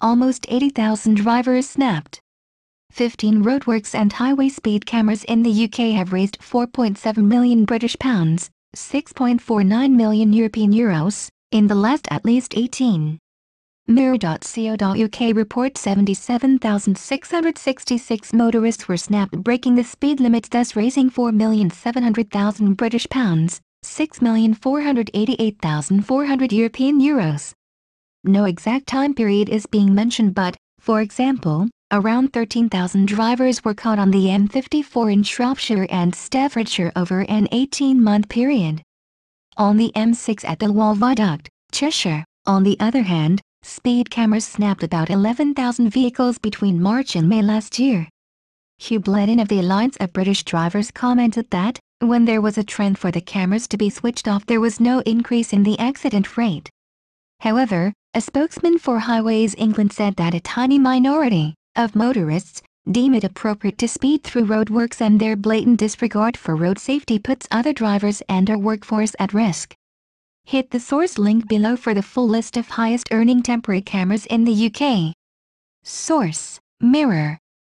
almost 80,000 drivers snapped. 15 roadworks and highway speed cameras in the UK have raised 4.7 million British pounds, 6.49 million European euros, in the last at least 18. Mirror.co.uk reports 77,666 motorists were snapped breaking the speed limits, thus raising 4,700,000 British pounds, 6,488,400 European euros no exact time period is being mentioned but, for example, around 13,000 drivers were caught on the M54 in Shropshire and Staffordshire over an 18-month period. On the M6 at the Wall Viaduct, Cheshire, on the other hand, speed cameras snapped about 11,000 vehicles between March and May last year. Hugh Bledin of the Alliance of British Drivers commented that, when there was a trend for the cameras to be switched off there was no increase in the accident rate. However, a spokesman for Highways England said that a tiny minority of motorists deem it appropriate to speed through roadworks and their blatant disregard for road safety puts other drivers and our workforce at risk. Hit the source link below for the full list of highest earning temporary cameras in the UK. Source, Mirror.